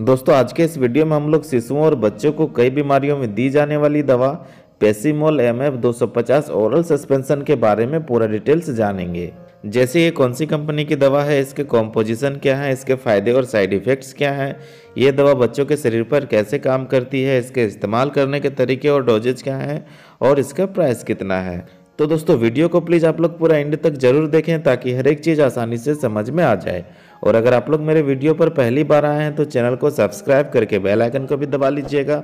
दोस्तों आज के इस वीडियो में हम लोग शिशुओं और बच्चों को कई बीमारियों में दी जाने वाली दवा पेसीमोल एम एफ दो ओरल सस्पेंशन के बारे में पूरा डिटेल्स जानेंगे जैसे ये कौन सी कंपनी की दवा है इसके कॉम्पोजिशन क्या है इसके फ़ायदे और साइड इफ़ेक्ट्स क्या हैं ये दवा बच्चों के शरीर पर कैसे काम करती है इसके इस्तेमाल करने के तरीके और डोजेज क्या हैं और इसका प्राइस कितना है तो दोस्तों वीडियो को प्लीज़ आप लोग पूरा एंड तक जरूर देखें ताकि हर एक चीज़ आसानी से समझ में आ जाए और अगर आप लोग मेरे वीडियो पर पहली बार आए हैं तो चैनल को सब्सक्राइब करके बेल आइकन को भी दबा लीजिएगा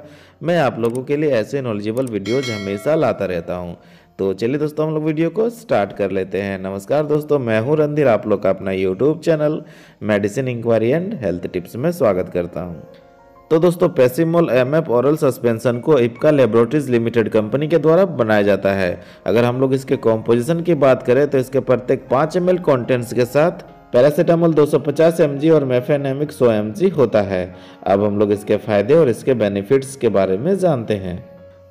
मैं आप लोगों के लिए ऐसे नॉलेजेबल वीडियोज हमेशा लाता रहता हूँ तो चलिए दोस्तों हम लोग वीडियो को स्टार्ट कर लेते हैं नमस्कार दोस्तों मैं हूँ रणधीर आप लोग का अपना YouTube channel medicine inquiry and health tips में स्वागत करता हूँ तो दोस्तों Pacimol M F oral suspension को इपका लेबोरेटरीज लिमिटेड कंपनी के द्वारा बनाया जाता है अगर हम लोग इसके कॉम्पोजिशन की बात करें तो इसके प्रत्येक पाँच एम एल कॉन्टेंट्स के साथ पैरासीटामोल 250 mg और मेफेनेमिक 100 एम होता है अब हम लोग इसके फायदे और इसके बेनिफिट्स के बारे में जानते हैं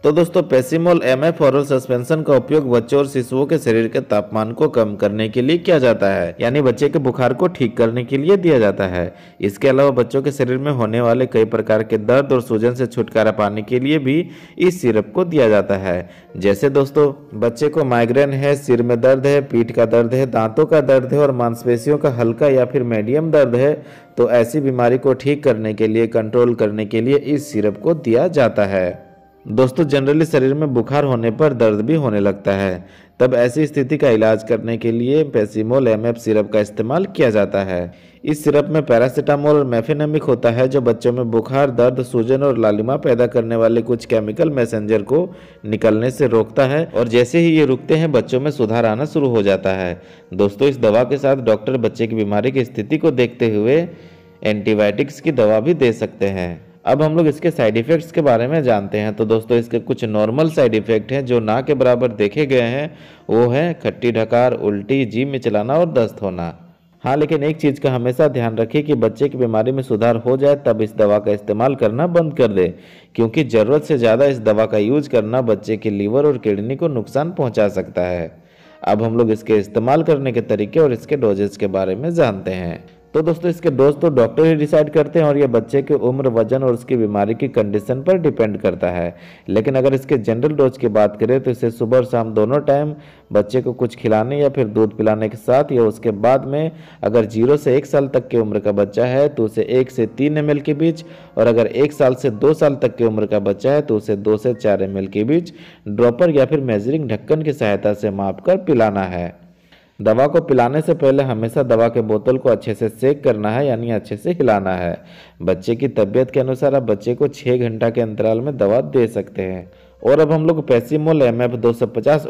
तो दोस्तों Pacimol M F oral suspension का उपयोग बच्चों और शिशुओं के शरीर के तापमान को कम करने के लिए किया जाता है यानी बच्चे के बुखार को ठीक करने के लिए दिया जाता है इसके अलावा बच्चों के शरीर में होने वाले कई प्रकार के दर्द और सूजन से छुटकारा पाने के लिए भी इस सिरप को दिया जाता है जैसे दोस्तों बच्चे को माइग्रेन है सिर में दर्द है पीठ का दर्द है दांतों का दर्द है और मांसपेशियों का हल्का या फिर मीडियम दर्द है तो ऐसी बीमारी को ठीक करने के लिए कंट्रोल करने के लिए इस सिरप को दिया जाता है दोस्तों जनरली शरीर में बुखार होने पर दर्द भी होने लगता है तब ऐसी स्थिति का इलाज करने के लिए पेसीमोल एम सिरप का इस्तेमाल किया जाता है इस सिरप में पैरासीटामोल और मेफेनेमिक होता है जो बच्चों में बुखार दर्द सूजन और लालिमा पैदा करने वाले कुछ केमिकल मैसेंजर को निकलने से रोकता है और जैसे ही ये रुकते हैं बच्चों में सुधार आना शुरू हो जाता है दोस्तों इस दवा के साथ डॉक्टर बच्चे की बीमारी की स्थिति को देखते हुए एंटीबायोटिक्स की दवा भी दे सकते हैं अब हम लोग इसके साइड इफ़ेक्ट्स के बारे में जानते हैं तो दोस्तों इसके कुछ नॉर्मल साइड इफ़ेक्ट हैं जो ना के बराबर देखे गए हैं वो है खट्टी ढकार उल्टी जीभ में चलाना और दस्त होना हाँ लेकिन एक चीज़ का हमेशा ध्यान रखें कि बच्चे की बीमारी में सुधार हो जाए तब इस दवा का इस्तेमाल करना बंद कर दे क्योंकि ज़रूरत से ज़्यादा इस दवा का यूज करना बच्चे के लीवर और किडनी को नुकसान पहुँचा सकता है अब हम लोग इसके इस्तेमाल करने के तरीके और इसके डोजेस के बारे में जानते हैं तो दोस्तों इसके डोज तो डॉक्टर ही डिसाइड करते हैं और यह बच्चे के उम्र वजन और उसकी बीमारी की कंडीशन पर डिपेंड करता है लेकिन अगर इसके जनरल डोज की बात करें तो इसे सुबह और शाम दोनों टाइम बच्चे को कुछ खिलाने या फिर दूध पिलाने के साथ या उसके बाद में अगर जीरो से एक साल तक की उम्र का बच्चा है तो उसे एक से तीन एम के बीच और अगर एक साल से दो साल तक की उम्र का बच्चा है तो उसे दो से चार एम के बीच ड्रॉपर या फिर मेजरिंग ढक्कन की सहायता से माप पिलाना है दवा को पिलाने से पहले हमेशा दवा के बोतल को अच्छे से सेक करना है यानी अच्छे से हिलाना है बच्चे की तबीयत के अनुसार आप बच्चे को छः घंटा के अंतराल में दवा दे सकते हैं और अब हम लोग पैसीमोल एम एफ दो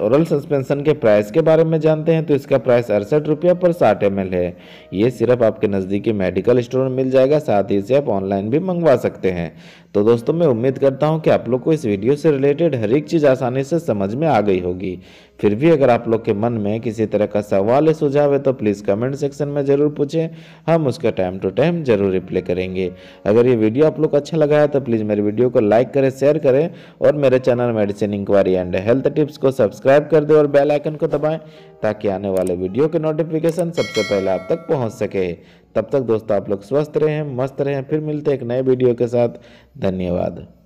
ओरल सस्पेंशन के प्राइस के बारे में जानते हैं तो इसका प्राइस अड़सठ रुपया पर साठ एम है ये सिर्फ आपके नज़दीकी मेडिकल स्टोर में मिल जाएगा साथ ही इसे आप ऑनलाइन भी मंगवा सकते हैं तो दोस्तों मैं उम्मीद करता हूँ कि आप लोग को इस वीडियो से रिलेटेड हर एक चीज़ आसानी से समझ में आ गई होगी फिर भी अगर आप लोग के मन में किसी तरह का सवाल या सुझाव है तो प्लीज़ कमेंट सेक्शन में ज़रूर पूछें हम उसका टाइम टू टाइम ज़रूर रिप्लाई करेंगे अगर ये वीडियो आप लोग को अच्छा लगा है तो प्लीज़ मेरे वीडियो को लाइक करें शेयर करें और मेरे channel channel medicine inquiry and health tips को सब्सक्राइब कर दें और बेल आइकन को दबाएं ताकि आने वाले वीडियो के नोटिफिकेशन सबसे पहले आप तक पहुंच सके तब तक दोस्तों आप लोग स्वस्थ रहें मस्त रहें फिर मिलते हैं एक नए वीडियो के साथ धन्यवाद